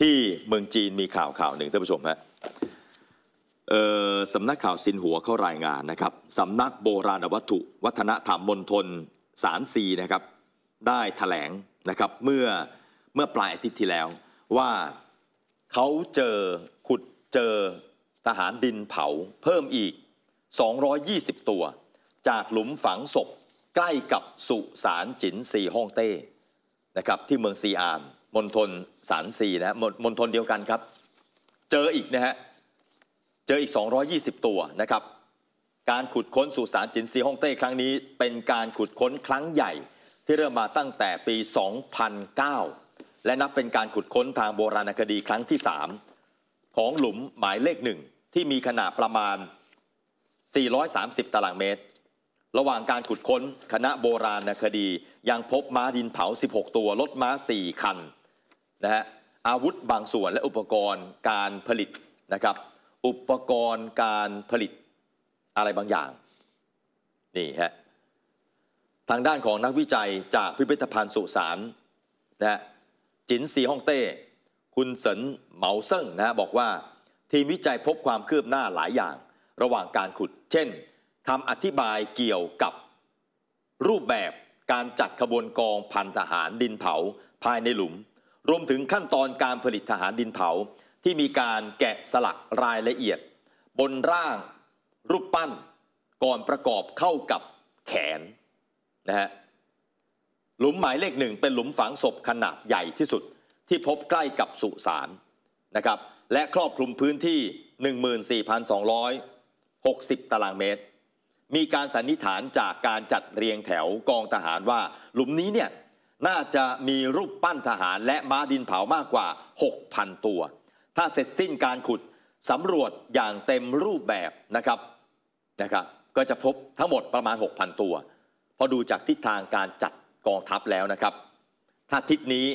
ที่เมืองจีนมีข่าวข่าวหนึ่งท่านผู้ชมฮะสำนักข่าวซินหัวเขารายงานนะครับสำนักโบราณวัตถุ วัฒนธรรมมณฑลสารซีนะครับได้ถแถลงนะครับเมื่อเมื่อปลายอาทิตย์ที่แล้วว่าเขาเจอขุดเจอทหารดินเผาเพิ่มอีก 220 ตัว จากหลุมฝังศพใกล้กับสุสานจินซีฮ่องเต้นะครับที่เมืองซีอานมณฑลสารสี่นะฮะมณฑลเดียวกันครับ เจออีกนะฮะเจออีก 220 ตัวนะครับการขุดค้นสุสานจินซีฮ่องเต้ครั้งนี้ เป็นการขุดค้นครั้งใหญ่ที่เริ่มมาตั้งแต่ปี 2009 และนับเป็นการขุดค้นทางโบราณคดีครั้งที่3ของหลุมหมายเลขหนึ่งที่มีขนาดประมาณ 430ตารางเมตร ระหว่างการขุดค้นคณะโบราณคดียังพบม้าดินเผา 16 ตัวรถม้า4คันนะฮะอาวุธบางส่วนและอุปกรณ์การผลิตนะครับ อุปกรณ์การผลิตอะไรบางอย่างนี่ฮะทางด้านของนักวิจัยจากพิพิธภัณฑ์สุสานนะฮะจินซีฮ่องเต้ คุณเสินเหมาเซิ่งนะฮะบอกว่าทีมวิจัยพบความคืบหน้าหลายอย่าง ระหว่างการขุด เช่นคำอธิบายเกี่ยวกับรูปแบบการจัดขบวนกองพันทหารดินเผาภายในหลุมรวมถึงขั้นตอนการผลิตทหารดินเผาที่มีการแกะสลักรายละเอียดบนร่างรูปปั้นก่อนประกอบเข้ากับแขนนะฮะหลุมหมายเลขหนึ่งเป็นหลุมฝังศพขนาดใหญ่ที่สุดที่พบใกล้กับสุสานนะครับและครอบคลุมพื้นที่ 14,260 ตารางเมตร มีการสันนิษฐานจากการจัดเรียงแถวกองทหารว่าหลุมนี้เนี่ยน่าจะมีรูปปั้นทหารและม้าดินเผามากกว่า 6,000 ตัว ถ้าเสร็จสิ้นการขุดสำรวจอย่างเต็มรูปแบบนะครับ นะครับ ก็จะพบทั้งหมดประมาณ 6,000 ตัวพอดูจากทิศทางการจัดกองทัพแล้วนะครับ ถ้าทิศนี้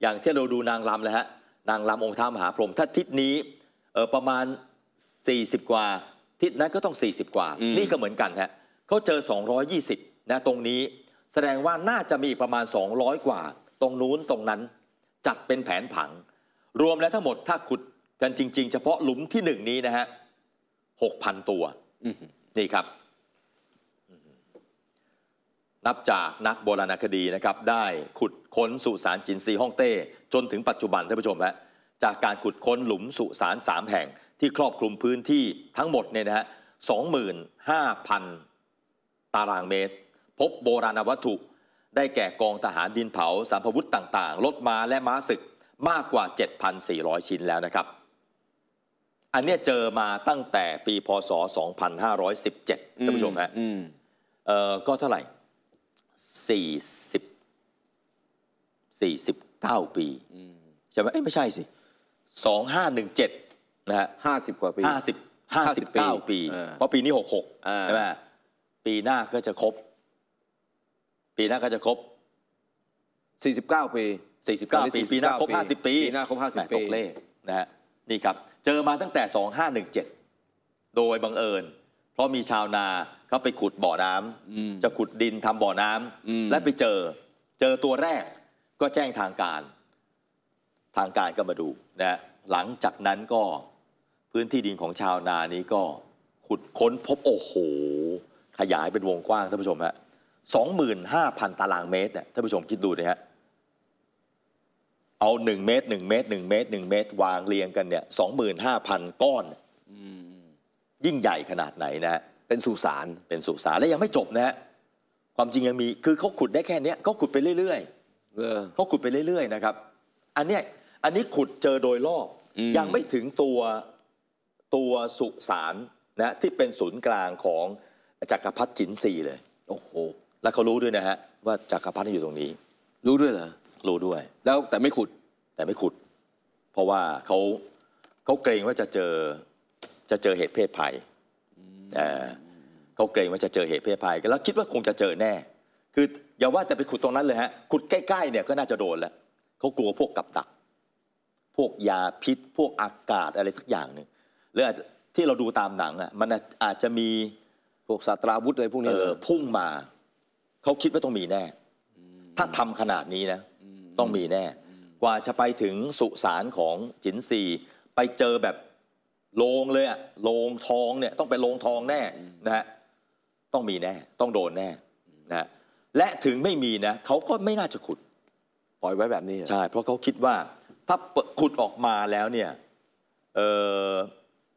อย่างที่เราดูนางลำแล้วฮะ นางลำองค์ท้ามหาพรหม ถ้าทิศนี้เออประมาณ 40 กว่า ทิศนั้นก็ต้อง 40 กว่า นี่ก็เหมือนกันฮะเขาเจอ 220 นะตรงนี้แสดงว่าน่าจะมีอีกประมาณ 200 กว่า ตรงนู้นตรงนั้นจัดเป็นแผนผัง รวมแล้วทั้งหมดถ้าขุดกันจริง ๆ เฉพาะหลุมที่หนึ่งนี้นะฮะหกพันตัวนี่ครับนับจากนักโบราณคดีนะครับ ได้ขุดค้นสุสานจินซีฮ่องเต้ จนถึงปัจจุบันท่านผู้ชมฮะจากการขุดค้นหลุมสุสานสามแห่งที่ครอบคลุมพื้นที่ทั้งหมดเนี่ยนะฮะสองหมื่นห้าพันตารางเมตรพบโบราณวัตถุได้แก่กองทหารดินเผาสารภวุธต่างๆรถม้าและม้าศึกมากกว่า 7,400 ชิ้นแล้วนะครับ อันนี้เจอมาตั้งแต่ปีพศ 2517ท่านผู้ชมฮะเออก็เท่าไหร่ 40 49ปีใช่ไหมเอ้ไม่ใช่สิ2517นะฮะ50 กว่าปี50 59 ปี เพราะปีนี้66ใช่ไหมปีหน้าก็จะครบปีหน้าก็จะครบ49ปี49ปีปีหน้าครบ50ปีปีหน้าครบ50ปีตกเลขนะฮะนี่ครับ เจอมาตั้งแต่2517โดยบังเอิญ เพราะมีชาวนาเขาไปขุดบ่อน้ำจะขุดดินทำบ่อน้ำและไปเจอเจอตัวแรก ก็แจ้งทางการทางการก็มาดูนะหลังจากนั้นก็พื้นที่ดินของชาวนานี้ก็ขุดค้นพบโอ้โห ขยายเป็นวงกว้างท่านผู้ชมฮะ25,000ตารางเมตรเนี่ยท่านผู้ชมคิดดูนะฮะเอา1เมตร 1 เมตร1เมตร1เมตร วางเรียงกันเนี่ย 25,000 ก้อนยิ่งใหญ่ขนาดไหนนะ เป็นสุสานเป็นสุสานและยังไม่จบนะฮะความจริงยังมีคือเขาขุดได้แค่นี้เขาขุดไปเรื่อยๆเขาขุดไปเรื่อยๆ นะครับอันเนี้ยอันนี้ขุดเจอโดยรอบยังไม่ถึงตัวตัวสุสานนะที่เป็นศูนย์กลางของจักรพรรดิจินซีเลยโอ้โหแล้วเขารู้ด้วยนะฮะว่าจักรพรรดิอยู่ตรงนี้ รู้ด้วยเหรอรู้ด้วย แล้วแต่ไม่ขุด แต่ไม่ขุด เพราะว่าเขาเขาเกรงว่าจะเจอจะเจอเหตุเพศภัยเขาเกรงว่าจะเจอเหตุเพศภัยแล้วคิดว่าคงจะเจอแน่ คือ อย่าว่าแต่ไปขุดตรงนั้นเลยฮะขุดใกล้ๆเนี่ยก็ น่าจะโดนแล้วเขากลัวพวกกับดัก พวกยาพิษ พวกอากาศอะไรสักอย่างหนึ่งหรืออาจจะที่เราดูตามหนังอ่ะมันอาจจะมีพวกสาตราวุธอะไรพวกนี้พุ่งมาเขาคิดว่าต้องมีแน่ถ้าทำขนาดนี้นะ ต้องมีแน่ กว่าจะไปถึงสุสานของจินซีไปเจอแบบโลงเลยอะโลงทองเนี่ยต้องเป็นโลงทองแน่ นะฮะ ต้องมีแน่ ต้องโดนแน่นะและถึงไม่มีนะเขาก็ไม่น่าจะขุด ปล่อยไว้แบบนี้ ใช่ เพราะเขาคิดว่าถ้าขุดออกมาแล้วเนี่ยเ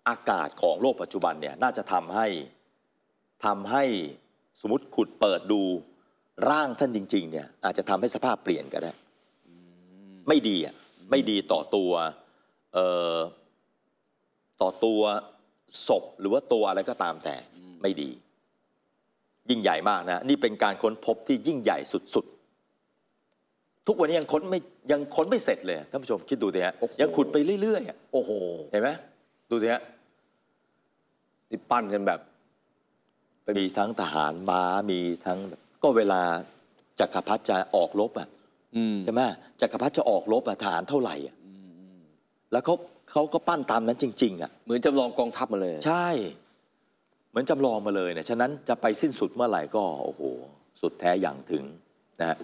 อากาศของโลกปัจจุบันเนี่ยน่าจะทำให้ทำให้สมมติขุดเปิดดูร่างท่านจริงๆเนี่ยอาจจะทำให้สภาพเปลี่ยนก็ได้ไม่ดีอ่ะไม่ดีต่อตัวต่อตัวศพหรือว่าตัวอะไรก็ตามแต่ ไม่ดี ยิ่งใหญ่มากนะ นี่เป็นการค้นพบที่ยิ่งใหญ่สุดๆทุกวันนี้ยังค้นไม่ยังค้นไม่เสร็จเลยท่านผู้ชมคิดดูสิฮะยังขุดไปเรื่อยๆโอ้โหเห็นไหมดูสิฮะนี่ปั้นกันแบบมีทั้งทหารม้ามีทั้งแบบก็เวลาจักรพรรดิจะออกรบอ่ะใช่ไหมจักรพรรดิจะออกรบอ่ะฐานเท่าไหร่อ่ะแล้วเขาเขาก็ปั้นตามนั้นจริงๆ อ่ะ เหมือนจำลองกองทัพมาเลย ใช่ เหมือนจำลองมาเลยเนี่ยฉะนั้นจะไปสิ้นสุดเมื่อไหร่ก็โอ้โห สุดแท้อย่างถึงนะฮะ